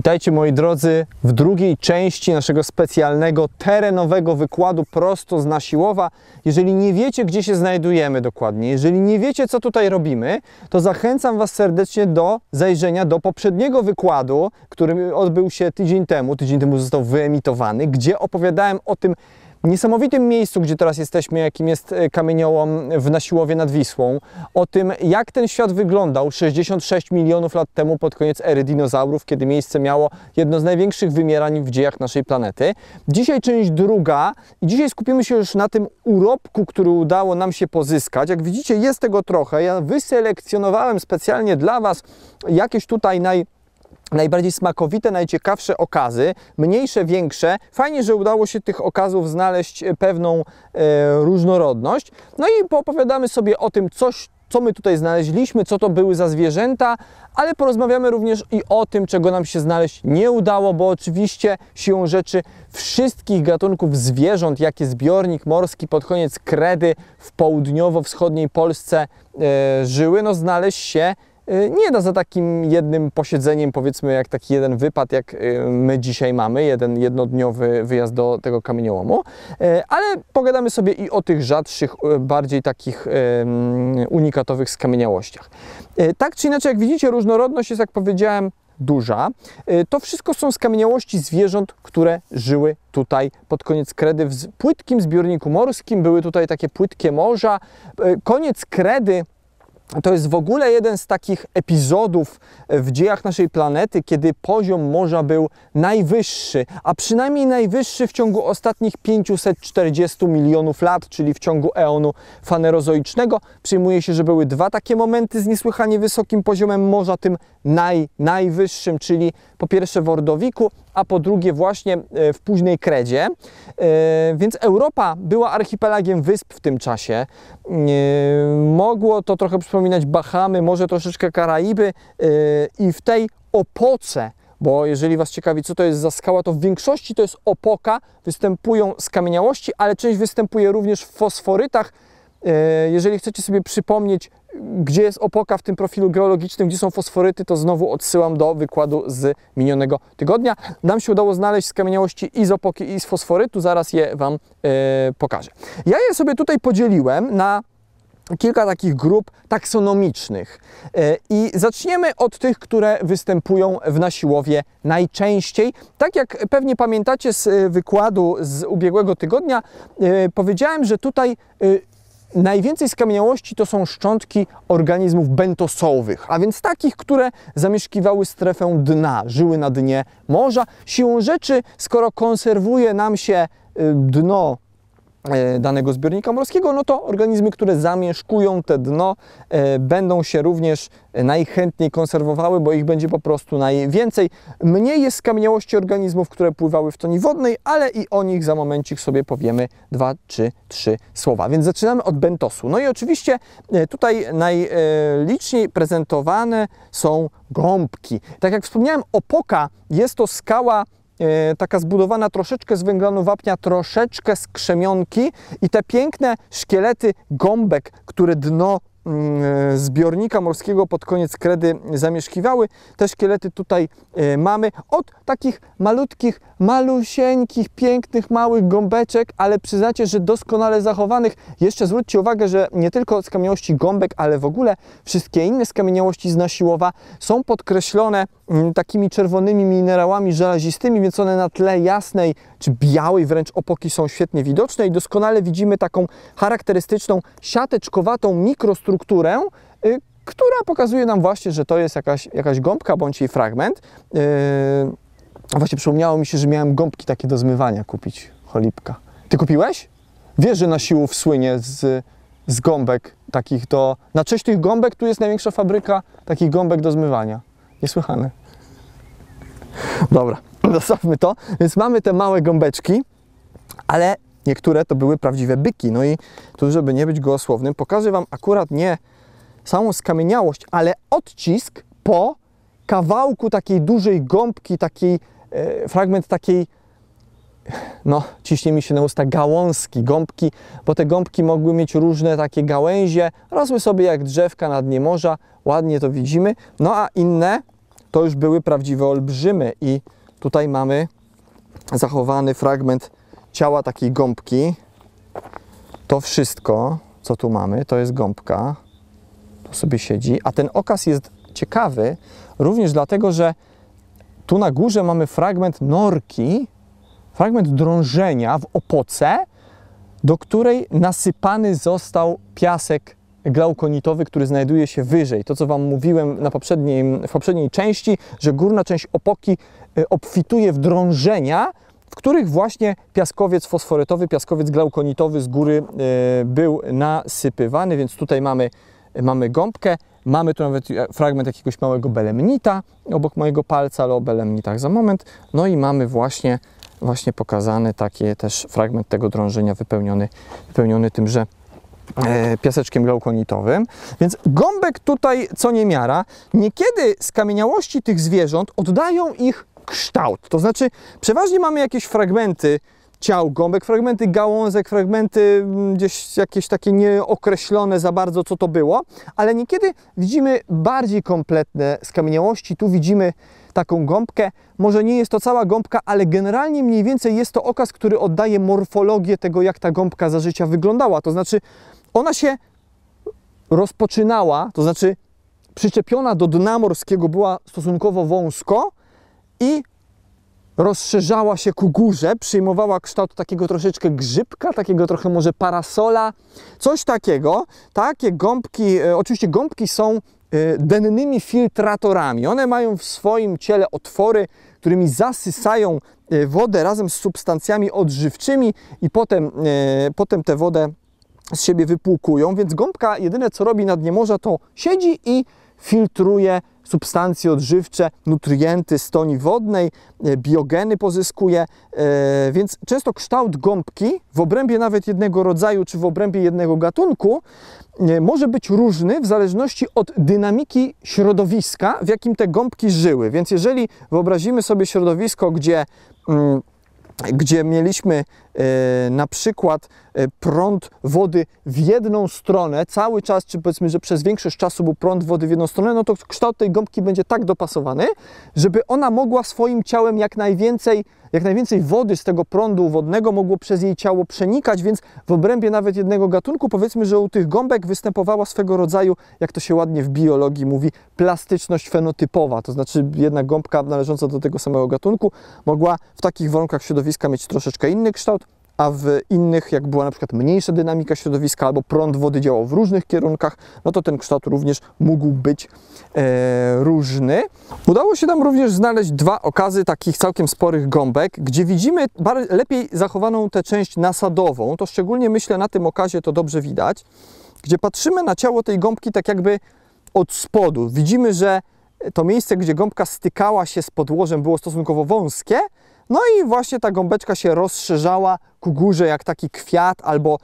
Witajcie moi drodzy w drugiej części naszego specjalnego terenowego wykładu prosto z Nasiłowa. Jeżeli nie wiecie, gdzie się znajdujemy dokładnie, jeżeli nie wiecie, co tutaj robimy, to zachęcam Was serdecznie do zajrzenia do poprzedniego wykładu, który odbył się tydzień temu, tydzień temu został wyemitowany, gdzie opowiadałem o tym, niesamowitym miejscu, gdzie teraz jesteśmy, jakim jest e, kamieniołom w Nasiłowie nad Wisłą, o tym, jak ten świat wyglądał 66 milionów lat temu pod koniec ery dinozaurów, kiedy miejsce miało jedno z największych wymierań w dziejach naszej planety. Dzisiaj część druga i dzisiaj skupimy się już na tym urobku, który udało nam się pozyskać. Jak widzicie, jest tego trochę. Ja wyselekcjonowałem specjalnie dla Was jakieś tutaj naj najbardziej smakowite, najciekawsze okazy, mniejsze, większe. Fajnie, że udało się tych okazów znaleźć e, pewną e, różnorodność. No i poopowiadamy sobie o tym coś, co my tutaj znaleźliśmy, co to były za zwierzęta, ale porozmawiamy również i o tym, czego nam się znaleźć nie udało, bo oczywiście siłą rzeczy wszystkich gatunków zwierząt, jakie zbiornik morski pod koniec kredy w południowo-wschodniej Polsce e, żyły, no znaleźć się Y, nie da no, za takim jednym posiedzeniem, powiedzmy jak taki jeden wypad, jak y, my dzisiaj mamy, jeden jednodniowy wyjazd do tego kamieniołomu, y, ale pogadamy sobie i o tych rzadszych, bardziej takich unikatowych skamieniałościach. Tak czy inaczej, jak widzicie, różnorodność jest, jak powiedziałem, duża. To wszystko są skamieniałości zwierząt, które żyły tutaj pod koniec kredy w płytkim zbiorniku morskim. Były tutaj takie płytkie morza. Koniec kredy to jest w ogóle jeden z takich epizodów e, w dziejach naszej planety, kiedy poziom morza był najwyższy, a przynajmniej najwyższy w ciągu ostatnich 540 milionów lat, czyli w ciągu eonu fanerozoicznego. Przyjmuje się, że były dwa takie momenty z niesłychanie wysokim poziomem morza, tym naj, najwyższym, czyli po pierwsze w Ordowiku, a po drugie właśnie e, w późnej Kredzie. E, więc Europa była archipelagiem wysp w tym czasie. E, mogło to trochę przypominać Bahamy, może troszeczkę Karaiby i w tej opoce bo jeżeli Was ciekawi, co to jest za skała, to w większości to jest opoka, występują skamieniałości, ale część występuje również w fosforytach. Jeżeli chcecie sobie przypomnieć gdzie jest opoka w tym profilu geologicznym, gdzie są fosforyty, to znowu odsyłam do wykładu z minionego tygodnia. Nam się udało znaleźć skamieniałości i z opoki, i z fosforytu, zaraz je Wam e, pokażę. Ja je sobie tutaj podzieliłem na kilka takich grup taksonomicznych. E, I zaczniemy od tych, które występują w nasiłowie najczęściej. Tak jak pewnie pamiętacie z e, wykładu z ubiegłego tygodnia, powiedziałem, że tutaj Najwięcej skamieniałości to są szczątki organizmów bentosowych, a więc takich, które zamieszkiwały strefę dna, żyły na dnie morza. Siłą rzeczy, skoro konserwuje nam się y, dno E, danego zbiornika morskiego, no to organizmy, które zamieszkują te dno, e, będą się również e, najchętniej konserwowały, bo ich będzie po prostu najwięcej. Mniej jest skamieniałości organizmów, które pływały w toni wodnej, ale i o nich za momencik sobie powiemy dwa czy trzy słowa. Więc zaczynamy od bentosu. No i oczywiście tutaj najliczniej prezentowane są gąbki. Tak jak wspomniałem, opoka jest to skała E, taka zbudowana troszeczkę z węglanu wapnia, troszeczkę z krzemionki i te piękne szkielety gąbek, które dno Mm, zbiornika morskiego pod koniec kredy zamieszkiwały. Te szkielety tutaj e, mamy od takich malutkich, malusieńkich, pięknych, małych gąbeczek, ale przyznacie, że doskonale zachowanych. Jeszcze zwróćcie uwagę, że nie tylko skamieniałości gąbek, ale w ogóle wszystkie inne skamieniałości z Nasiłowa są podkreślone mm, takimi czerwonymi minerałami żelazistymi, więc one na tle jasnej czy białej wręcz opoki są świetnie widoczne i doskonale widzimy taką charakterystyczną siateczkowatą mikrostrukturę strukturę, y, która pokazuje nam właśnie, że to jest jakaś, jakaś gąbka bądź jej fragment. Y, właśnie przypomniało mi się, że miałem gąbki takie do zmywania kupić, cholipka. Ty kupiłeś? Wiesz, że na siłów słynie z, z gąbek takich do... Na cześć tych gąbek tu jest największa fabryka takich gąbek do zmywania. Niesłychane. Dobra, zostawmy to. Więc mamy te małe gąbeczki, ale Niektóre to były prawdziwe byki. No i tu, żeby nie być gołosłownym, pokażę Wam akurat nie samą skamieniałość, ale odcisk po kawałku takiej dużej gąbki, taki e, fragment takiej, no ciśnie mi się na usta, gałązki, gąbki, bo te gąbki mogły mieć różne takie gałęzie, rosły sobie jak drzewka na dnie morza, ładnie to widzimy, no a inne to już były prawdziwe olbrzymy i tutaj mamy zachowany fragment ciała takiej gąbki. To wszystko, co tu mamy, to jest gąbka. Tu sobie siedzi. A ten okaz jest ciekawy również dlatego, że tu na górze mamy fragment norki, fragment drążenia w opoce, do której nasypany został piasek glaukonitowy, który znajduje się wyżej. To, co Wam mówiłem na poprzedniej, w poprzedniej części, że górna część opoki y, obfituje w drążenia, w których właśnie piaskowiec fosforytowy, piaskowiec glaukonitowy z góry e, był nasypywany, więc tutaj mamy, mamy gąbkę, mamy tu nawet e, fragment jakiegoś małego belemnita obok mojego palca, ale o belemnitach za moment, no i mamy właśnie właśnie pokazany taki też fragment tego drążenia wypełniony, wypełniony tymże e, piaseczkiem glaukonitowym. Więc gąbek tutaj co nie miara, Niekiedy skamieniałości tych zwierząt oddają ich kształt. To znaczy, przeważnie mamy jakieś fragmenty ciał gąbek, fragmenty gałązek, fragmenty mm, gdzieś jakieś takie nieokreślone za bardzo, co to było, ale niekiedy widzimy bardziej kompletne skamieniałości. Tu widzimy taką gąbkę. Może nie jest to cała gąbka, ale generalnie mniej więcej jest to okaz, który oddaje morfologię tego, jak ta gąbka za życia wyglądała. To znaczy, ona się rozpoczynała, to znaczy przyczepiona do dna morskiego była stosunkowo wąsko, i rozszerzała się ku górze, przyjmowała kształt takiego troszeczkę grzybka, takiego trochę może parasola, coś takiego. Takie gąbki, e, oczywiście gąbki są e, dennymi filtratorami. One mają w swoim ciele otwory, którymi zasysają e, wodę razem z substancjami odżywczymi i potem, potem tę wodę z siebie wypłukują, więc gąbka jedyne co robi na dnie morza to siedzi i filtruje substancje odżywcze, nutrienty toni wodnej, e, biogeny pozyskuje, e, więc często kształt gąbki w obrębie nawet jednego rodzaju czy w obrębie jednego gatunku e, może być różny w zależności od dynamiki środowiska, w jakim te gąbki żyły. Więc jeżeli wyobrazimy sobie środowisko, gdzie mm, gdzie mieliśmy E, na przykład e, prąd wody w jedną stronę cały czas, czy powiedzmy, że przez większość czasu był prąd wody w jedną stronę, no to kształt tej gąbki będzie tak dopasowany, żeby ona mogła swoim ciałem jak najwięcej, jak najwięcej wody z tego prądu wodnego mogło przez jej ciało przenikać, więc w obrębie nawet jednego gatunku powiedzmy, że u tych gąbek występowała swego rodzaju, jak to się ładnie w biologii mówi, plastyczność fenotypowa, to znaczy jedna gąbka należąca do tego samego gatunku mogła w takich warunkach środowiska mieć troszeczkę inny kształt, a w innych, jak była na przykład mniejsza dynamika środowiska albo prąd wody działał w różnych kierunkach, no to ten kształt również mógł być e, różny. Udało się nam również znaleźć dwa okazy takich całkiem sporych gąbek, gdzie widzimy lepiej zachowaną tę część nasadową, to szczególnie myślę na tym okazie to dobrze widać, gdzie patrzymy na ciało tej gąbki tak jakby od spodu. Widzimy, że to miejsce, gdzie gąbka stykała się z podłożem było stosunkowo wąskie, no i właśnie ta gąbeczka się rozszerzała ku górze jak taki kwiat albo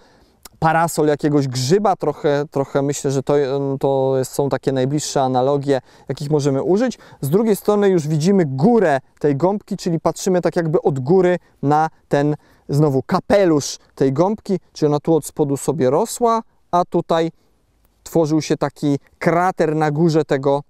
parasol jakiegoś grzyba, trochę, trochę myślę, że to, to są takie najbliższe analogie, jakich możemy użyć. Z drugiej strony już widzimy górę tej gąbki, czyli patrzymy tak jakby od góry na ten znowu kapelusz tej gąbki, czy ona tu od spodu sobie rosła, a tutaj tworzył się taki krater na górze tego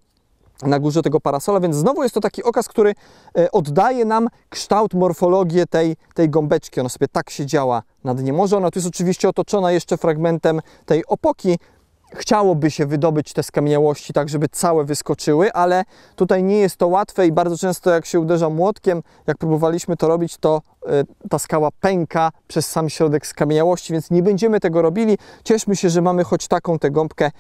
na górze tego parasola, więc znowu jest to taki okaz, który e, oddaje nam kształt, morfologię tej, tej gąbeczki. Ona sobie tak się działa na dnie morza. Ona tu jest oczywiście otoczona jeszcze fragmentem tej opoki. Chciałoby się wydobyć te skamieniałości tak, żeby całe wyskoczyły, ale tutaj nie jest to łatwe i bardzo często jak się uderza młotkiem, jak próbowaliśmy to robić, to e, ta skała pęka przez sam środek skamieniałości, więc nie będziemy tego robili. Cieszmy się, że mamy choć taką tę gąbkę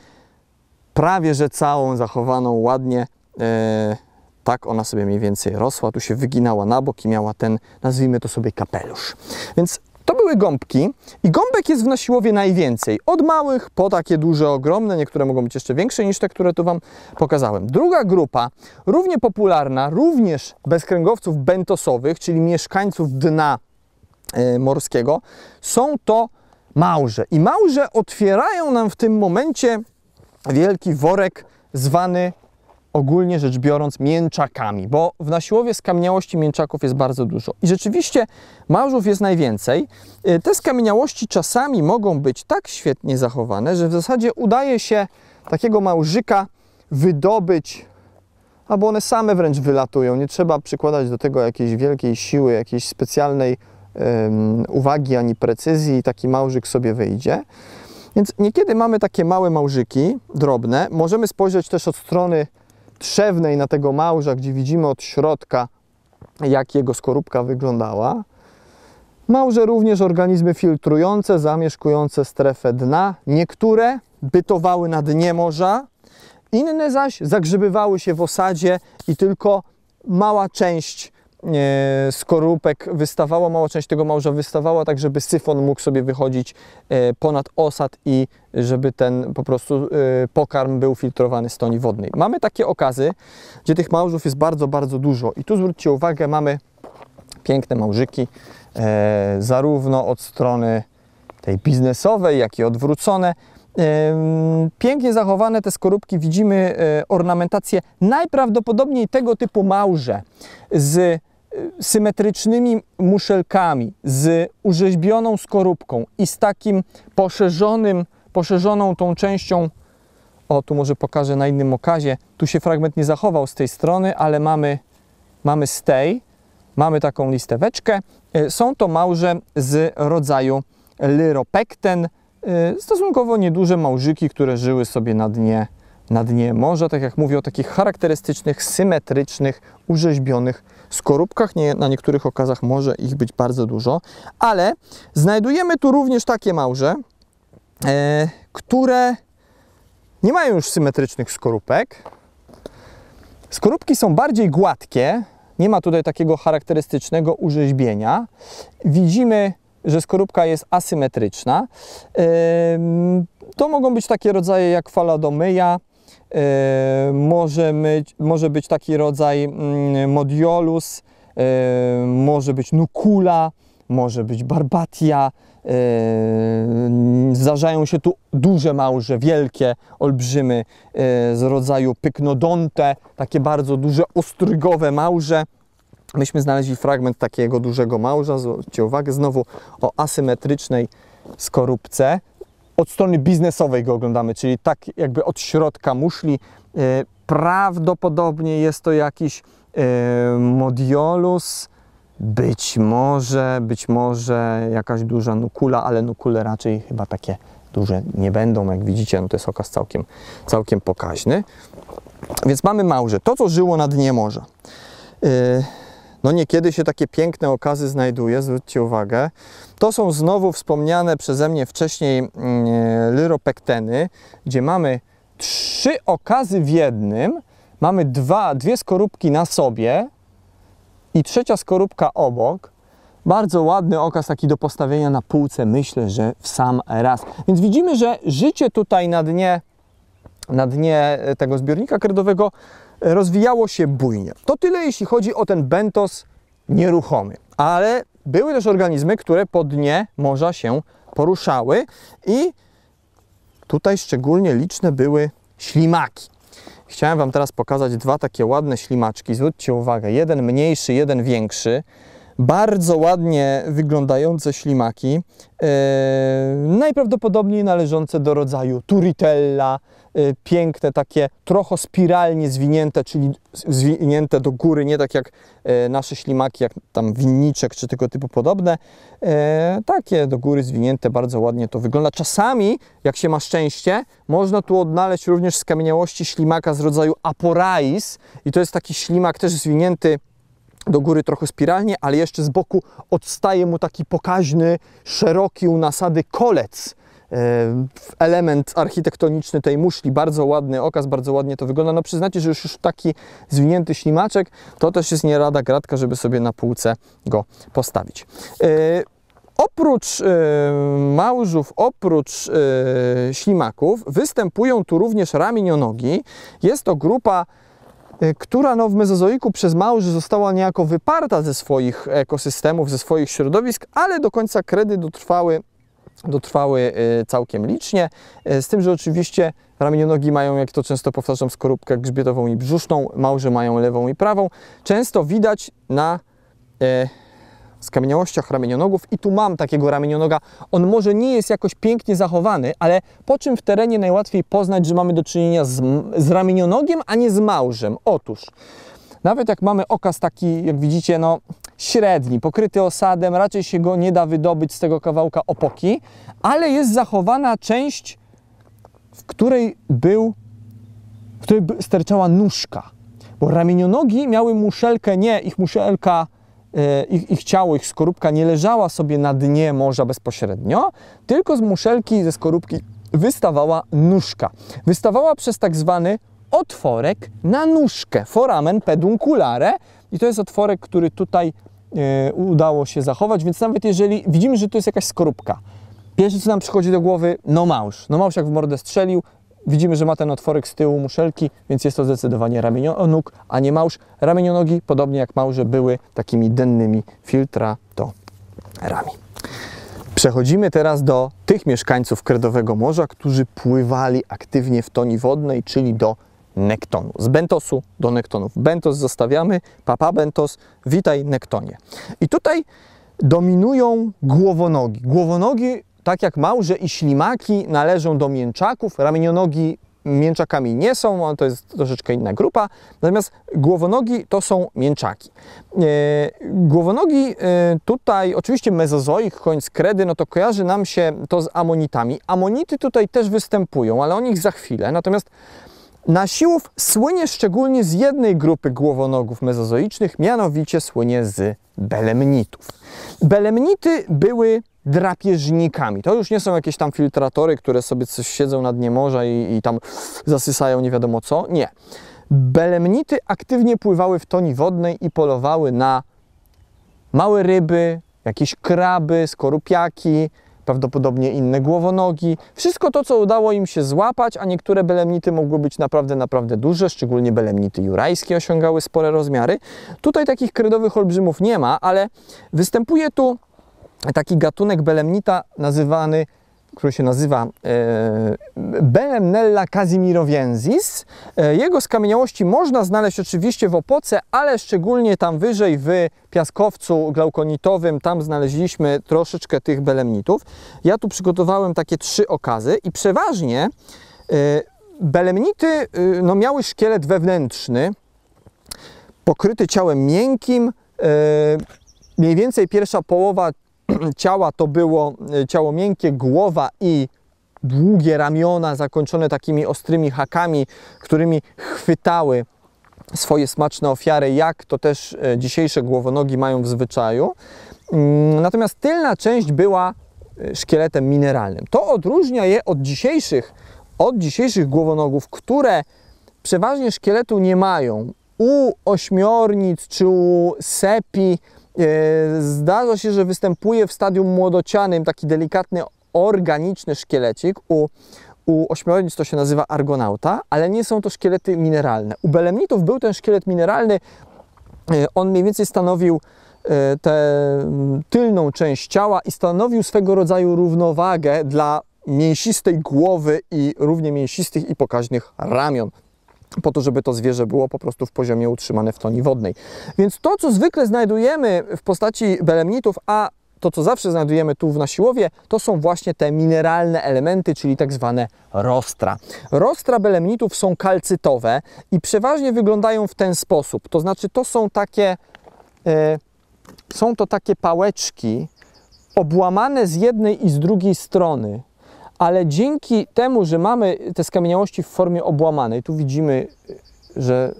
prawie że całą zachowaną ładnie. E, tak ona sobie mniej więcej rosła, tu się wyginała na bok i miała ten, nazwijmy to sobie kapelusz. Więc to były gąbki i gąbek jest w nasiłowie najwięcej. Od małych po takie duże, ogromne. Niektóre mogą być jeszcze większe niż te, które tu Wam pokazałem. Druga grupa, równie popularna, również bezkręgowców bentosowych, czyli mieszkańców dna e, morskiego, są to małże. I małże otwierają nam w tym momencie wielki worek zwany ogólnie rzecz biorąc mięczakami, bo w nasiłowie skamieniałości mięczaków jest bardzo dużo. I rzeczywiście małżów jest najwięcej. Y, te skamieniałości czasami mogą być tak świetnie zachowane, że w zasadzie udaje się takiego małżyka wydobyć, albo one same wręcz wylatują. Nie trzeba przykładać do tego jakiejś wielkiej siły, jakiejś specjalnej um, uwagi ani precyzji i taki małżyk sobie wyjdzie. Więc niekiedy mamy takie małe małżyki, drobne. Możemy spojrzeć też od strony trzewnej na tego małża, gdzie widzimy od środka, jak jego skorupka wyglądała. Małże również organizmy filtrujące, zamieszkujące strefę dna. Niektóre bytowały na dnie morza, inne zaś zagrzebywały się w osadzie i tylko mała część E, skorupek wystawała, mała część tego małża wystawała, tak żeby syfon mógł sobie wychodzić e, ponad osad i żeby ten po prostu e, pokarm był filtrowany z toni wodnej. Mamy takie okazy, gdzie tych małżów jest bardzo, bardzo dużo i tu zwróćcie uwagę, mamy piękne małżyki, zarówno od strony tej biznesowej, jak i odwrócone. Pięknie zachowane te skorupki, widzimy ornamentację najprawdopodobniej tego typu małże z symetrycznymi muszelkami, z urzeźbioną skorupką i z takim poszerzonym, poszerzoną tą częścią, o tu może pokażę na innym okazie, tu się fragment nie zachował z tej strony, ale mamy, mamy z tej, mamy taką listeweczkę. E, są to małże z rodzaju Lyropecten, e, stosunkowo nieduże małżyki, które żyły sobie na dnie, na dnie morza, tak jak mówię, o takich charakterystycznych, symetrycznych, urzeźbionych skorupkach, nie, na niektórych okazach może ich być bardzo dużo, ale znajdujemy tu również takie małże, e, które nie mają już symetrycznych skorupek. Skorupki są bardziej gładkie, nie ma tutaj takiego charakterystycznego urzeźbienia. Widzimy, że skorupka jest asymetryczna. E, to mogą być takie rodzaje jak fala do myja, E, może być, może być taki rodzaj mm, modiolus, e, może być nukula, może być barbatia. E, zdarzają się tu duże małże, wielkie, olbrzymy z rodzaju pyknodonte, takie bardzo duże, ostrygowe małże. Myśmy znaleźli fragment takiego dużego małża, zwróćcie uwagę, znowu o asymetrycznej skorupce, od strony biznesowej go oglądamy, czyli tak jakby od środka muszli. E, prawdopodobnie jest to jakiś e, modiolus, być może, być może jakaś duża nukula, ale nukule raczej chyba takie duże nie będą. Jak widzicie, no to jest okaz całkiem, całkiem pokaźny. Więc mamy małże, to co żyło na dnie morza. E, no niekiedy się takie piękne okazy znajduje, zwróćcie uwagę. To są znowu wspomniane przeze mnie wcześniej mm, e, lyropekteny, gdzie mamy trzy okazy w jednym, mamy dwa, dwie skorupki na sobie i trzecia skorupka obok. Bardzo ładny okaz, taki do postawienia na półce, myślę, że w sam raz. Więc widzimy, że życie tutaj na dnie na dnie e, tego zbiornika kredowego e, rozwijało się bujnie. To tyle, jeśli chodzi o ten bentos nieruchomy. Ale były też organizmy, które po dnie morza się poruszały i tutaj szczególnie liczne były ślimaki. Chciałem Wam teraz pokazać dwa takie ładne ślimaczki. Zwróćcie uwagę, jeden mniejszy, jeden większy. Bardzo ładnie wyglądające ślimaki, e, najprawdopodobniej należące do rodzaju Turritella, Y, piękne, takie trochę spiralnie zwinięte, czyli zwinięte do góry, nie tak jak y, nasze ślimaki, jak tam winniczek czy tego typu podobne. Y, takie do góry zwinięte, bardzo ładnie to wygląda. Czasami, jak się ma szczęście, można tu odnaleźć również skamieniałości ślimaka z rodzaju aporais i to jest taki ślimak też zwinięty do góry trochę spiralnie, ale jeszcze z boku odstaje mu taki pokaźny, szeroki u nasady kolec. E, element architektoniczny tej muszli, bardzo ładny okaz, bardzo ładnie to wygląda. No przyznacie, że już, taki zwinięty ślimaczek, to też jest nie rada gratka, żeby sobie na półce go postawić. E, oprócz e, małżów, oprócz ślimaków, występują tu również ramienionogi. Jest to grupa, która no, w mezozoiku przez małży została niejako wyparta ze swoich ekosystemów, ze swoich środowisk, ale do końca kredy dotrwały dotrwały y, całkiem licznie, y, z tym, że oczywiście ramieniu nogi mają, jak to często powtarzam, skorupkę grzbietową i brzuszną, małże mają lewą i prawą. Często widać na e, skamieniałościach ramienionogów i tu mam takiego ramienionoga. On może nie jest jakoś pięknie zachowany, ale po czym w terenie najłatwiej poznać, że mamy do czynienia z, z ramienionogiem, a nie z małżem? Otóż, nawet jak mamy okaz taki, jak widzicie, no średni, pokryty osadem, raczej się go nie da wydobyć z tego kawałka opoki, ale jest zachowana część, w której był, w której sterczała nóżka. Bo ramienionogi miały muszelkę, nie, ich muszelka, e, ich, ich ciało, ich skorupka nie leżała sobie na dnie morza bezpośrednio, tylko z muszelki, ze skorupki wystawała nóżka. Wystawała przez tak zwany otworek na nóżkę, foramen pedunculare, i to jest otworek, który tutaj e, udało się zachować, więc nawet jeżeli widzimy, że to jest jakaś skorupka, pierwsze co nam przychodzi do głowy, no małż. No małż jak w mordę strzelił, widzimy, że ma ten otworek z tyłu muszelki, więc jest to zdecydowanie ramienio nóg, a nie małż. Ramienio nogi, podobnie jak małże, były takimi dennymi filtratorami. Przechodzimy teraz do tych mieszkańców Kredowego Morza, którzy pływali aktywnie w toni wodnej, czyli do nektonu. Z bentosu do nektonów. Bentos zostawiamy, papa bentos, witaj nektonie. I tutaj dominują głowonogi. Głowonogi, tak jak małże i ślimaki, należą do mięczaków, Ramienionogi mięczakami nie są, to jest troszeczkę inna grupa, natomiast głowonogi to są mięczaki. E, głowonogi e, tutaj, oczywiście mezozoik, koń kredy, no to kojarzy nam się to z amonitami. Amonity tutaj też występują, ale o nich za chwilę, natomiast Nasiłów słynie szczególnie z jednej grupy głowonogów mezozoicznych, mianowicie słynie z belemnitów. Belemnity były drapieżnikami. To już nie są jakieś tam filtratory, które sobie coś siedzą na dnie morza i, i tam zasysają nie wiadomo co. Nie. Belemnity aktywnie pływały w toni wodnej i polowały na małe ryby, jakieś kraby, skorupiaki, prawdopodobnie inne głowonogi. Wszystko to, co udało im się złapać, a niektóre belemnity mogły być naprawdę, naprawdę duże, szczególnie belemnity jurajskie osiągały spore rozmiary. Tutaj takich kredowych olbrzymów nie ma, ale występuje tu taki gatunek belemnita nazywany który się nazywa e, Belemnella casimirowiensis. E, jego skamieniałości można znaleźć oczywiście w Opoce, ale szczególnie tam wyżej w piaskowcu glaukonitowym, tam znaleźliśmy troszeczkę tych belemnitów. Ja tu przygotowałem takie trzy okazy i przeważnie e, belemnity no, miały szkielet wewnętrzny, pokryty ciałem miękkim, mniej więcej pierwsza połowa ciała to było e, ciało miękkie, głowa i długie ramiona zakończone takimi ostrymi hakami, którymi chwytały swoje smaczne ofiary, jak to też e, dzisiejsze głowonogi mają w zwyczaju. Mm, natomiast tylna część była e, szkieletem mineralnym. To odróżnia je od dzisiejszych, od dzisiejszych głowonogów, które przeważnie szkieletu nie mają. U ośmiornic czy u sepi E, zdarza się, że występuje w stadium młodocianym taki delikatny, organiczny szkielecik. U, u ośmiornic to się nazywa argonauta, ale nie są to szkielety mineralne. U belemnitów był ten szkielet mineralny. E, on mniej więcej stanowił e, tę mm, tylną część ciała i stanowił swego rodzaju równowagę dla mięsistej głowy i równie mięsistych i pokaźnych ramion po to, żeby to zwierzę było po prostu w poziomie utrzymane w toni wodnej. Więc to, co zwykle znajdujemy w postaci belemnitów, a to, co zawsze znajdujemy tu w nasiłowie, to są właśnie te mineralne elementy, czyli tak zwane rostra. Rostra belemnitów są kalcytowe i przeważnie wyglądają w ten sposób. To znaczy, to są takie, yy, są to takie pałeczki obłamane z jednej i z drugiej strony ale dzięki temu, że mamy te skamieniałości w formie obłamanej, tu widzimy, że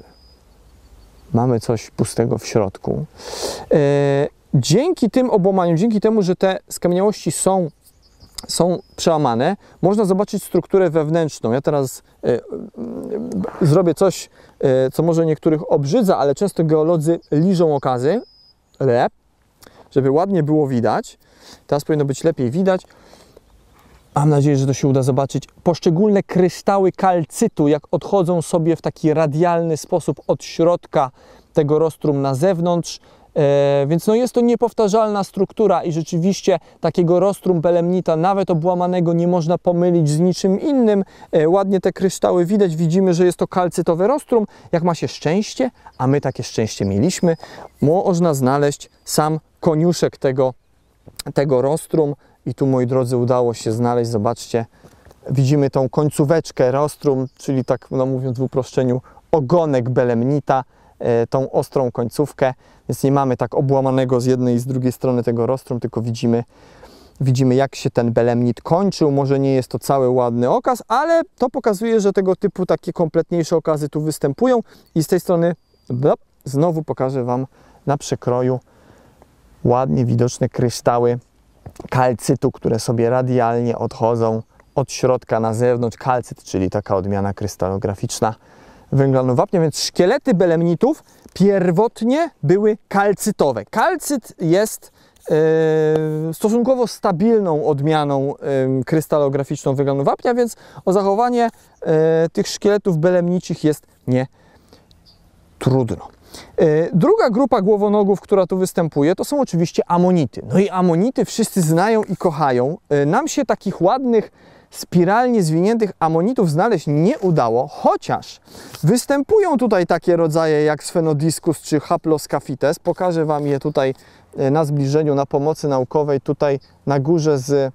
mamy coś pustego w środku. E, dzięki tym obłamaniom, dzięki temu, że te skamieniałości są, są przełamane, można zobaczyć strukturę wewnętrzną. Ja teraz e, e, zrobię coś, e, co może niektórych obrzydza, ale często geolodzy liżą okazy, lep, żeby ładnie było widać. Teraz powinno być lepiej widać Mam nadzieję, że to się uda zobaczyć. Poszczególne kryształy kalcytu, jak odchodzą sobie w taki radialny sposób od środka tego rostrum na zewnątrz. E, więc no jest to niepowtarzalna struktura i rzeczywiście takiego rostrum belemnita, nawet obłamanego, nie można pomylić z niczym innym. E, ładnie te kryształy widać, widzimy, że jest to kalcytowe rostrum. Jak ma się szczęście, a my takie szczęście mieliśmy, można znaleźć sam koniuszek tego, tego rostrum i tu, moi drodzy, udało się znaleźć, zobaczcie, widzimy tą końcóweczkę rostrum, czyli tak no mówiąc w uproszczeniu, ogonek belemnita, e, tą ostrą końcówkę, więc nie mamy tak obłamanego z jednej i z drugiej strony tego rostrum, tylko widzimy, widzimy jak się ten belemnit kończył. Może nie jest to cały ładny okaz, ale to pokazuje, że tego typu takie kompletniejsze okazy tu występują i z tej strony znowu pokażę Wam na przekroju ładnie widoczne kryształy kalcytu, które sobie radialnie odchodzą od środka na zewnątrz. Kalcyt, czyli taka odmiana krystalograficzna węglanu wapnia, więc szkielety belemnitów pierwotnie były kalcytowe. Kalcyt jest Yy, stosunkowo stabilną odmianą yy, krystalograficzną węglanu wapnia, więc o zachowanie yy, tych szkieletów belemniczych jest nie trudno. E, druga grupa głowonogów, która tu występuje, to są oczywiście amonity. No i amonity wszyscy znają i kochają. E, nam się takich ładnych, spiralnie zwiniętych amonitów znaleźć nie udało, chociaż występują tutaj takie rodzaje jak sphenodiscus czy Haploscafites. Pokażę Wam je tutaj e, na zbliżeniu, na pomocy naukowej, tutaj na górze z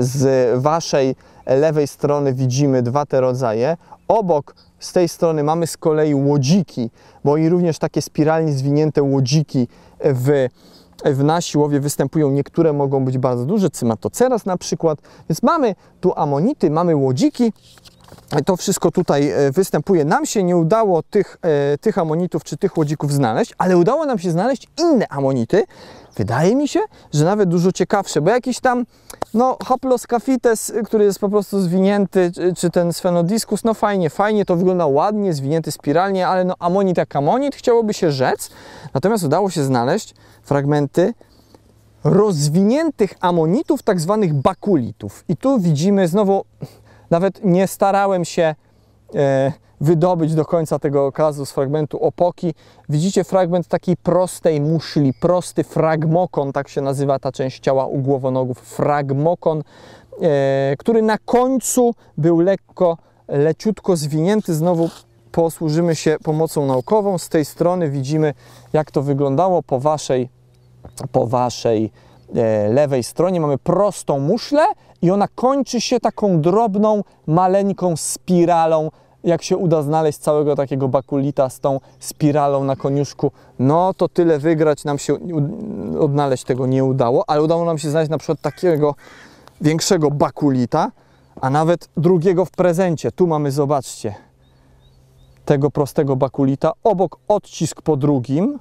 z waszej lewej strony widzimy dwa te rodzaje. Obok z tej strony mamy z kolei łodziki, bo i również takie spiralnie zwinięte łodziki w, w na występują. Niektóre mogą być bardzo duże, cymatoceras na przykład. Więc mamy tu amonity, mamy łodziki, to wszystko tutaj e, występuje. Nam się nie udało tych, e, tych amonitów czy tych łodzików znaleźć, ale udało nam się znaleźć inne amonity. Wydaje mi się, że nawet dużo ciekawsze, bo jakiś tam no, haploscafites, e, który jest po prostu zwinięty, czy ten sphenodiscus, no fajnie, fajnie, to wygląda ładnie, zwinięty spiralnie, ale no amonit jak amonit, chciałoby się rzec. Natomiast udało się znaleźć fragmenty rozwiniętych amonitów, tak zwanych bakulitów. I tu widzimy znowu nawet nie starałem się e, wydobyć do końca tego okazu z fragmentu opoki. Widzicie fragment takiej prostej muszli, prosty fragmokon, tak się nazywa ta część ciała u głowonogów, fragmokon, e, który na końcu był lekko, leciutko zwinięty. Znowu posłużymy się pomocą naukową. Z tej strony widzimy, jak to wyglądało po waszej, po waszej E, lewej stronie mamy prostą muszlę i ona kończy się taką drobną, maleńką spiralą. Jak się uda znaleźć całego takiego bakulita z tą spiralą na koniuszku, no to tyle wygrać nam się, odnaleźć tego nie udało, ale udało nam się znaleźć na przykład takiego większego bakulita, a nawet drugiego w prezencie. Tu mamy, zobaczcie, tego prostego bakulita, obok odcisk po drugim,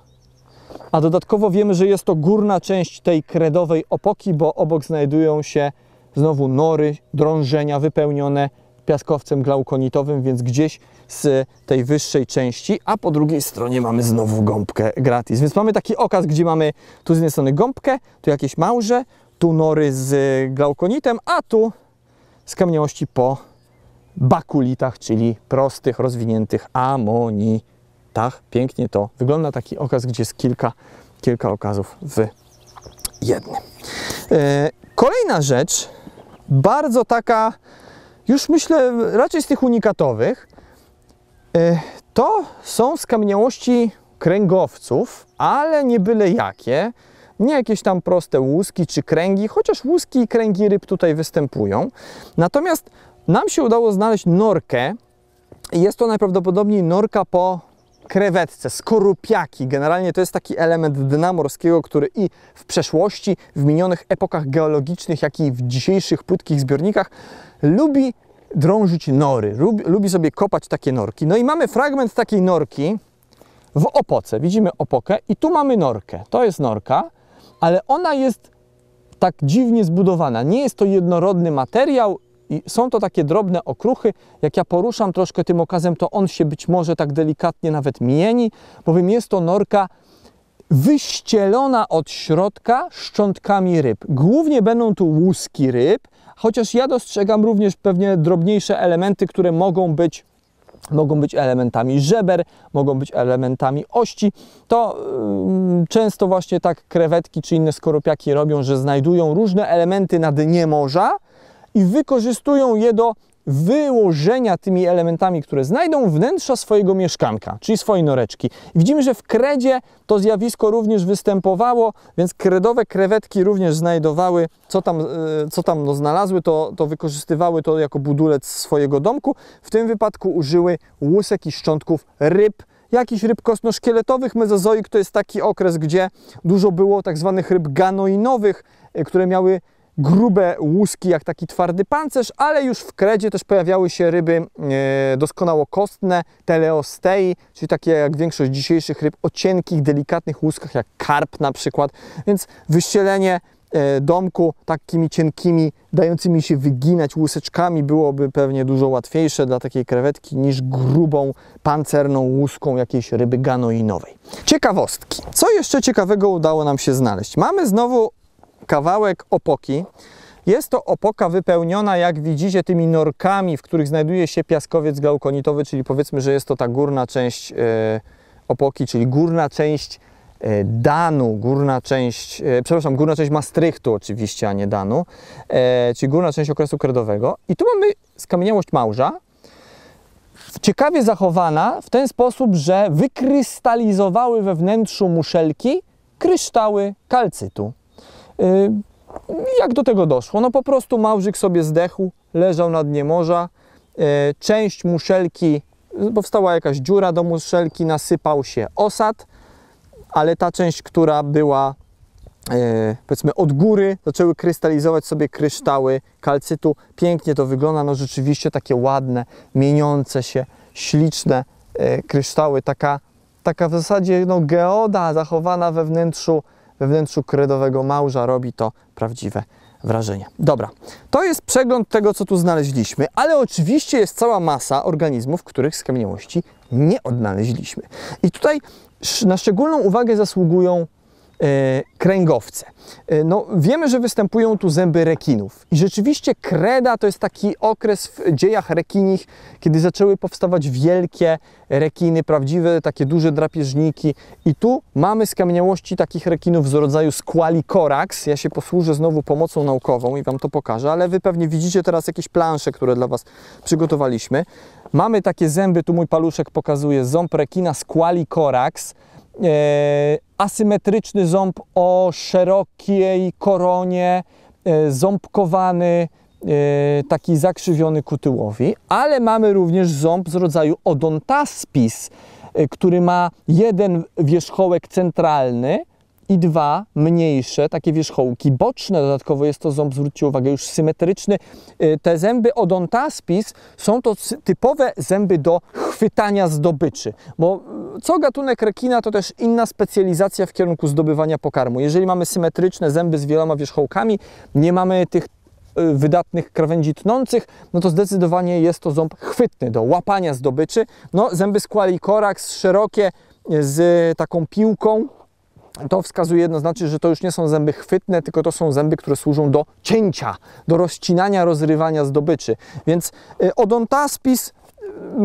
a dodatkowo wiemy, że jest to górna część tej kredowej opoki, bo obok znajdują się znowu nory, drążenia wypełnione piaskowcem glaukonitowym, więc gdzieś z tej wyższej części, a po drugiej stronie mamy znowu gąbkę gratis. Więc mamy taki okaz, gdzie mamy tu z jednej strony gąbkę, tu jakieś małże, tu nory z glaukonitem, a tu skamieniałości po bakulitach, czyli prostych, rozwiniętych amoni tak pięknie to wygląda. Taki okaz, gdzie jest kilka, kilka okazów w jednym. E, kolejna rzecz, bardzo taka, już myślę, raczej z tych unikatowych, e, to są skamieniałości kręgowców, ale nie byle jakie. Nie jakieś tam proste łuski czy kręgi, chociaż łuski i kręgi ryb tutaj występują. Natomiast nam się udało znaleźć norkę. Jest to najprawdopodobniej norka po krewetce, skorupiaki. Generalnie to jest taki element dna morskiego, który i w przeszłości, w minionych epokach geologicznych, jak i w dzisiejszych płytkich zbiornikach lubi drążyć nory, lubi, lubi sobie kopać takie norki. No i mamy fragment takiej norki w opoce. Widzimy opokę i tu mamy norkę. To jest norka, ale ona jest tak dziwnie zbudowana. Nie jest to jednorodny materiał, i są to takie drobne okruchy. Jak ja poruszam troszkę tym okazem, to on się być może tak delikatnie nawet mieni, bowiem jest to norka wyścielona od środka szczątkami ryb. Głównie będą tu łuski ryb, chociaż ja dostrzegam również pewnie drobniejsze elementy, które mogą być mogą być elementami żeber, mogą być elementami ości. To yy, często właśnie tak krewetki czy inne skorupiaki robią, że znajdują różne elementy na dnie morza, i wykorzystują je do wyłożenia tymi elementami, które znajdą wnętrza swojego mieszkanka, czyli swojej noreczki. Widzimy, że w kredzie to zjawisko również występowało, więc kredowe krewetki również znajdowały, co tam, e, co tam no, znalazły, to, to wykorzystywały to jako budulec swojego domku. W tym wypadku użyły łusek i szczątków ryb, jakichś ryb kostno-szkieletowych. Mezozoik to jest taki okres, gdzie dużo było tak zwanych ryb ganoinowych, e, które miały grube łuski, jak taki twardy pancerz, ale już w kredzie też pojawiały się ryby e, doskonało kostne, teleostei, czyli takie jak większość dzisiejszych ryb o cienkich, delikatnych łuskach, jak karp na przykład, więc wyścielenie e, domku takimi cienkimi, dającymi się wyginać łuseczkami byłoby pewnie dużo łatwiejsze dla takiej krewetki niż grubą, pancerną łuską jakiejś ryby ganoinowej. Ciekawostki. Co jeszcze ciekawego udało nam się znaleźć? Mamy znowu kawałek opoki. Jest to opoka wypełniona, jak widzicie, tymi norkami, w których znajduje się piaskowiec glaukonitowy, czyli powiedzmy, że jest to ta górna część e, opoki, czyli górna część e, Danu, górna część, e, przepraszam, górna część Maastrichtu oczywiście, a nie Danu, czyli górna część okresu kredowego. I tu mamy skamieniałość małża, ciekawie zachowana w ten sposób, że wykrystalizowały we wnętrzu muszelki kryształy kalcytu. Y, jak do tego doszło? No po prostu Małżyk sobie zdechł, leżał na dnie morza. Y, część muszelki, powstała jakaś dziura do muszelki, nasypał się osad, ale ta część, która była y, powiedzmy od góry, zaczęły krystalizować sobie kryształy kalcytu. Pięknie to wygląda, no rzeczywiście takie ładne, mieniące się, śliczne kryształy. Taka, taka w zasadzie no, geoda zachowana we wnętrzu we wnętrzu kredowego małża robi to prawdziwe wrażenie. Dobra, to jest przegląd tego, co tu znaleźliśmy, ale oczywiście jest cała masa organizmów, których skamieniałości nie odnaleźliśmy. I tutaj na szczególną uwagę zasługują E, kręgowce. E, no, wiemy, że występują tu zęby rekinów i rzeczywiście kreda to jest taki okres w dziejach rekinich, kiedy zaczęły powstawać wielkie rekiny, prawdziwe takie duże drapieżniki i tu mamy skamieniałości takich rekinów z rodzaju squalicorax. Ja się posłużę znowu pomocą naukową i Wam to pokażę, ale Wy pewnie widzicie teraz jakieś plansze, które dla Was przygotowaliśmy. Mamy takie zęby, tu mój paluszek pokazuje ząb rekina squalicorax. E, asymetryczny ząb o szerokiej koronie, e, ząbkowany, e, taki zakrzywiony ku tyłowi, ale mamy również ząb z rodzaju odontaspis, który ma jeden wierzchołek centralny, i dwa mniejsze, takie wierzchołki boczne. Dodatkowo jest to ząb, zwróćcie uwagę, już symetryczny. Y, te zęby odontaspis są to typowe zęby do chwytania zdobyczy, bo y, co gatunek rekina to też inna specjalizacja w kierunku zdobywania pokarmu. Jeżeli mamy symetryczne zęby z wieloma wierzchołkami, nie mamy tych y, wydatnych krawędzi tnących, no to zdecydowanie jest to ząb chwytny do łapania zdobyczy. No, zęby z qualicorax szerokie z taką piłką, to wskazuje jednoznacznie, że to już nie są zęby chwytne, tylko to są zęby, które służą do cięcia, do rozcinania, rozrywania zdobyczy. Więc y, odontaspis, y,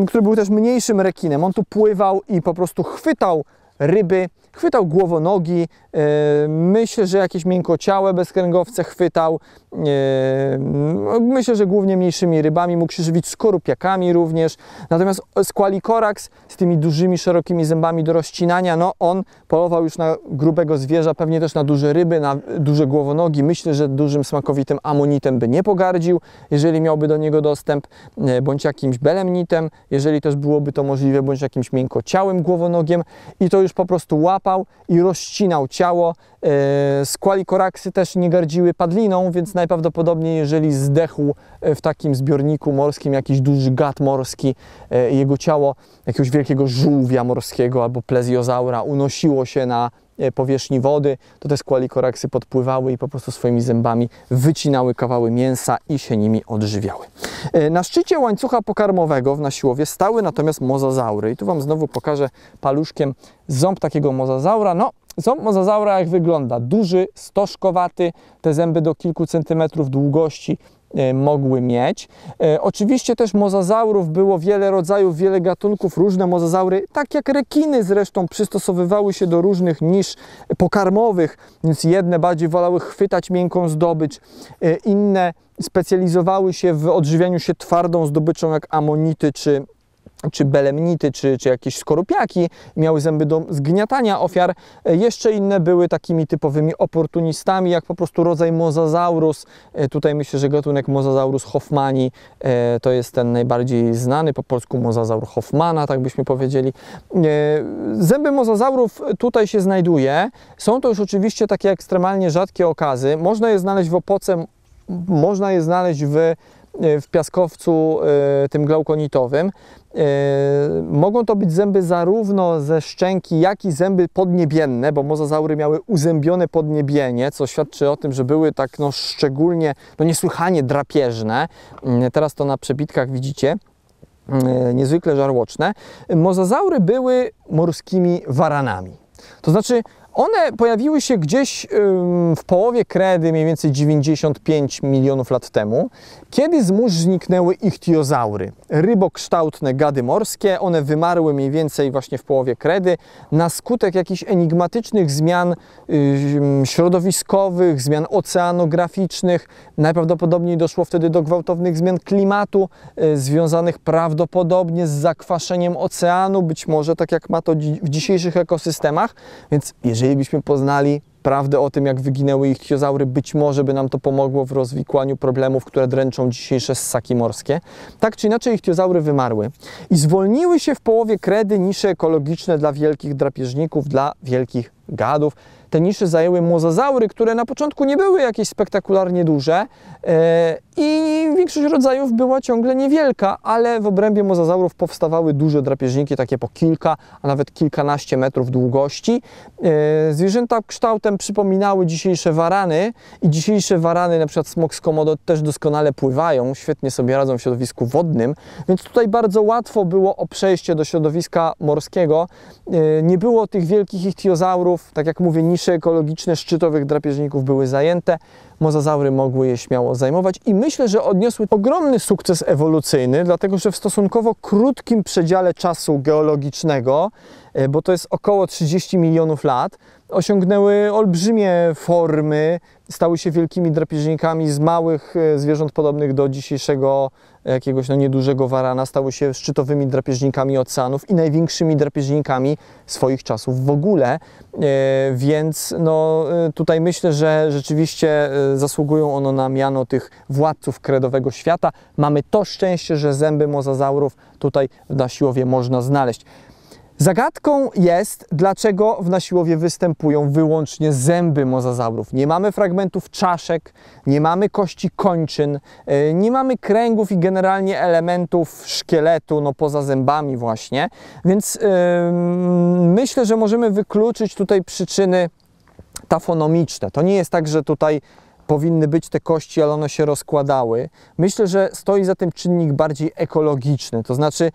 y, który był też mniejszym rekinem, on tu pływał i po prostu chwytał ryby Chwytał głowonogi, e, myślę, że jakieś miękkociałe bezkręgowce chwytał. E, myślę, że głównie mniejszymi rybami, mógł się żywić skorupiakami również. Natomiast squalicorax z tymi dużymi, szerokimi zębami do rozcinania, no on polował już na grubego zwierza, pewnie też na duże ryby, na duże głowonogi. Myślę, że dużym smakowitym amonitem by nie pogardził, jeżeli miałby do niego dostęp, e, bądź jakimś belemnitem, jeżeli też byłoby to możliwe, bądź jakimś miękkociałym głowonogiem i to już po prostu łap łapał i rozcinał ciało. E, Skłali koraksy też nie gardziły padliną, więc najprawdopodobniej jeżeli zdechł e, w takim zbiorniku morskim jakiś duży gad morski, e, jego ciało jakiegoś wielkiego żółwia morskiego albo plezjozaura unosiło się na E, powierzchni wody, to te koraksy podpływały i po prostu swoimi zębami wycinały kawały mięsa i się nimi odżywiały. E, na szczycie łańcucha pokarmowego w nasiłowie stały natomiast mozazaury. I tu Wam znowu pokażę paluszkiem ząb takiego mozazaura. No, Ząb mozazaura jak wygląda? Duży, stożkowaty, te zęby do kilku centymetrów długości, E, mogły mieć. E, oczywiście też mozazaurów było wiele rodzajów, wiele gatunków, różne mozazaury, tak jak rekiny zresztą przystosowywały się do różnych nisz pokarmowych, więc jedne bardziej wolały chwytać miękką zdobycz, e, inne specjalizowały się w odżywianiu się twardą zdobyczą jak amonity czy czy belemnity, czy, czy jakieś skorupiaki, miały zęby do zgniatania ofiar. E, jeszcze inne były takimi typowymi oportunistami, jak po prostu rodzaj mozazaurus. E, tutaj myślę, że gatunek mozazaurus hoffmani e, to jest ten najbardziej znany, po polsku mozazaur hoffmana, tak byśmy powiedzieli. Zęby mozazaurów tutaj się znajduje. Są to już oczywiście takie ekstremalnie rzadkie okazy. Można je znaleźć w opoce, można je znaleźć w w piaskowcu tym glaukonitowym. Yy, mogą to być zęby zarówno ze szczęki, jak i zęby podniebienne, bo mozazaury miały uzębione podniebienie, co świadczy o tym, że były tak no, szczególnie, no niesłychanie drapieżne. Mm, teraz to na przebitkach widzicie mm, niezwykle żarłoczne, mozazaury były morskimi waranami. To znaczy one pojawiły się gdzieś w połowie kredy, mniej więcej 95 milionów lat temu, kiedy z mórz zniknęły ichtiozaury, rybokształtne gady morskie. One wymarły mniej więcej właśnie w połowie kredy na skutek jakichś enigmatycznych zmian środowiskowych, zmian oceanograficznych. Najprawdopodobniej doszło wtedy do gwałtownych zmian klimatu, y, związanych prawdopodobnie z zakwaszeniem oceanu, być może tak jak ma to w dzisiejszych ekosystemach. Więc jeżeli jeżeli byśmy poznali prawdę o tym, jak wyginęły ich chiozaury, być może by nam to pomogło w rozwikłaniu problemów, które dręczą dzisiejsze ssaki morskie. Tak czy inaczej, ich chiozaury wymarły i zwolniły się w połowie kredy nisze ekologiczne dla wielkich drapieżników, dla wielkich gadów. Te nisze zajęły mozazaury, które na początku nie były jakieś spektakularnie duże. Yy, i większość rodzajów była ciągle niewielka, ale w obrębie mozazaurów powstawały duże drapieżniki, takie po kilka, a nawet kilkanaście metrów długości. E, zwierzęta kształtem przypominały dzisiejsze warany i dzisiejsze warany, na przykład smok z komodo, też doskonale pływają, świetnie sobie radzą w środowisku wodnym, więc tutaj bardzo łatwo było o przejście do środowiska morskiego. E, nie było tych wielkich ichtiozaurów, tak jak mówię, nisze ekologiczne szczytowych drapieżników były zajęte mozazaury mogły je śmiało zajmować i myślę, że odniosły ogromny sukces ewolucyjny, dlatego że w stosunkowo krótkim przedziale czasu geologicznego, e, bo to jest około 30 milionów lat, osiągnęły olbrzymie formy, stały się wielkimi drapieżnikami z małych e, zwierząt podobnych do dzisiejszego jakiegoś no, niedużego warana stały się szczytowymi drapieżnikami oceanów i największymi drapieżnikami swoich czasów w ogóle. E, więc no, e, tutaj myślę, że rzeczywiście e, zasługują ono na miano tych władców kredowego świata. Mamy to szczęście, że zęby mozazaurów tutaj na siłowie można znaleźć. Zagadką jest, dlaczego w nasiłowie występują wyłącznie zęby mozazaurów. Nie mamy fragmentów czaszek, nie mamy kości kończyn, e, nie mamy kręgów i generalnie elementów szkieletu, no poza zębami właśnie. Więc yy, myślę, że możemy wykluczyć tutaj przyczyny tafonomiczne. To nie jest tak, że tutaj powinny być te kości, ale one się rozkładały. Myślę, że stoi za tym czynnik bardziej ekologiczny, to znaczy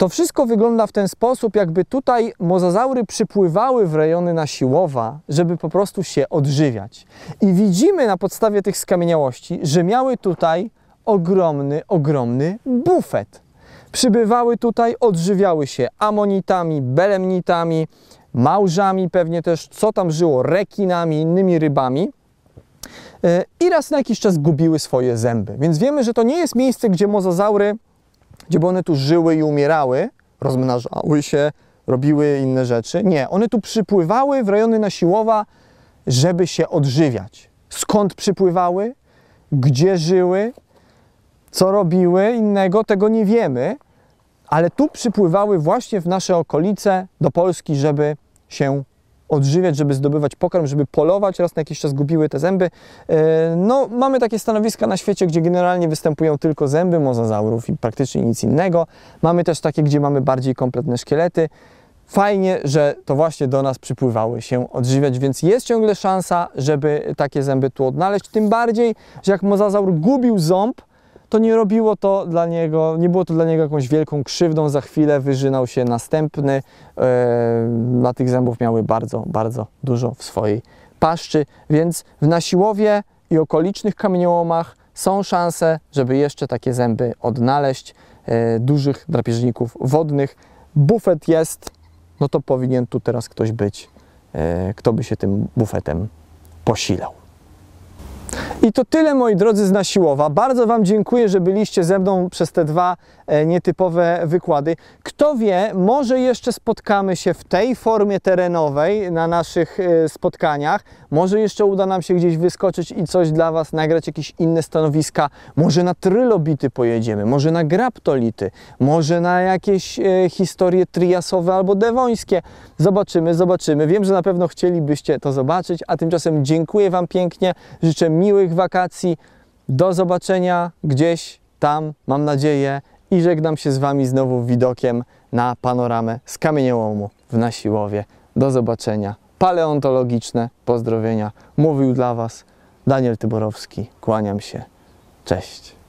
to wszystko wygląda w ten sposób, jakby tutaj mozazaury przypływały w rejony nasiłowa, żeby po prostu się odżywiać. I widzimy na podstawie tych skamieniałości, że miały tutaj ogromny, ogromny bufet. Przybywały tutaj, odżywiały się amonitami, belemnitami, małżami pewnie też, co tam żyło, rekinami, innymi rybami e, i raz na jakiś czas gubiły swoje zęby. Więc wiemy, że to nie jest miejsce, gdzie mozazaury gdzie by one tu żyły i umierały, rozmnażały się, robiły inne rzeczy. Nie, one tu przypływały w rejony nasiłowa, żeby się odżywiać. Skąd przypływały? Gdzie żyły? Co robiły innego? Tego nie wiemy, ale tu przypływały właśnie w nasze okolice do Polski, żeby się odżywiać, żeby zdobywać pokarm, żeby polować, raz na jakiś czas gubiły te zęby. E, no, mamy takie stanowiska na świecie, gdzie generalnie występują tylko zęby mozazaurów i praktycznie nic innego. Mamy też takie, gdzie mamy bardziej kompletne szkielety. Fajnie, że to właśnie do nas przypływały się odżywiać, więc jest ciągle szansa, żeby takie zęby tu odnaleźć. Tym bardziej, że jak mozazaur gubił ząb, to nie robiło to dla niego, nie było to dla niego jakąś wielką krzywdą. Za chwilę wyżynał się następny, Na e, tych zębów miały bardzo, bardzo dużo w swojej paszczy, więc w Nasiłowie i okolicznych kamieniołomach są szanse, żeby jeszcze takie zęby odnaleźć, e, dużych drapieżników wodnych. Bufet jest, no to powinien tu teraz ktoś być, e, kto by się tym bufetem posilał. I to tyle moi drodzy z Nasiłowa. Bardzo Wam dziękuję, że byliście ze mną przez te dwa e, nietypowe wykłady. Kto wie, może jeszcze spotkamy się w tej formie terenowej na naszych e, spotkaniach. Może jeszcze uda nam się gdzieś wyskoczyć i coś dla Was nagrać, jakieś inne stanowiska. Może na trylobity pojedziemy, może na graptolity, może na jakieś e, historie triasowe albo dewońskie. Zobaczymy, zobaczymy. Wiem, że na pewno chcielibyście to zobaczyć, a tymczasem dziękuję Wam pięknie. Życzę miłych wakacji. Do zobaczenia gdzieś tam, mam nadzieję, i żegnam się z Wami znowu widokiem na panoramę z kamieniołomu w Nasiłowie. Do zobaczenia. Paleontologiczne pozdrowienia. Mówił dla Was Daniel Tyborowski. Kłaniam się. Cześć.